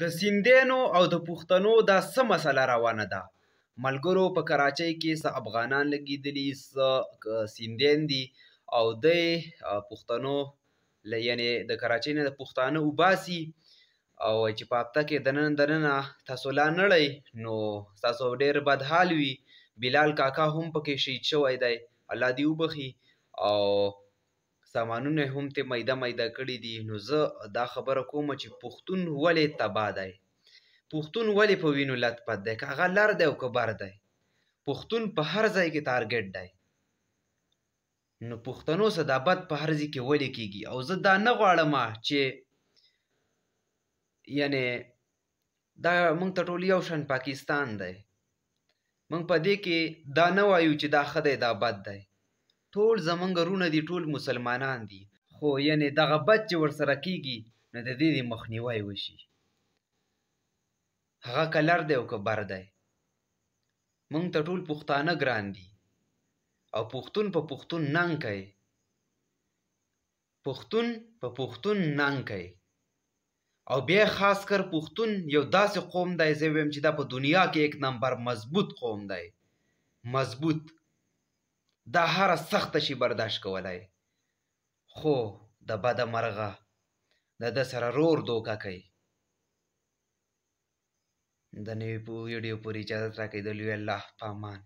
د سیندینو او د پښتنو دا څه مسله روانه ده ملګرو په کراچۍ کې څه افغانان لګېدلي څه سیندین دي او د پښتنو یعنی د کراچۍ نه د پښتانه وباسي او چې په هفته کې دننه دننه تاسو لا نړئ نو ستاسو ډېر بد حال وي بلال کاکا هم پکې شهید شوی دی الله دې وبخي او سامانونه هم ته میده میده کړي دي نو زه دا خبره کوم چې پښتون ولې تبا دی پښتون ولې په وینو لت پد دی که هغه لر دی او که بر دی پښتون په هر ځای کې ټارګټ دی نو پښتنو صدابت په هر ځای کې ولې کیږي او زه دا نه غواړم چې یعنی دا مونږ ته ټول یو شان پاکستان دی مونږ په دې کې دا نه وایو چې دا ښه دی دا بد دی ټول زمونږ رونه دي ټول مسلمانان دي خو یعنی دغه بد چې ورسره کیږي نو د دې د مخنیوی وشي هغه کلر دی او که بر دی موږ ته ټول پښتانه ګران دي او پښتون په پښتون ننګ کوي پښتون په پښتون ننګ کوي او بیا خاص کر پښتون یو داسې قوم دی زه ویم چې دا په دنیا کې یک نمبر مضبوط قوم دی مضبوط دا هر سخته شي برداشت کولای خو د بده مرغه د ده سره رور دوکه کوي د نوې ویډیو پورې اجازت راکړئ د لوی الله په امان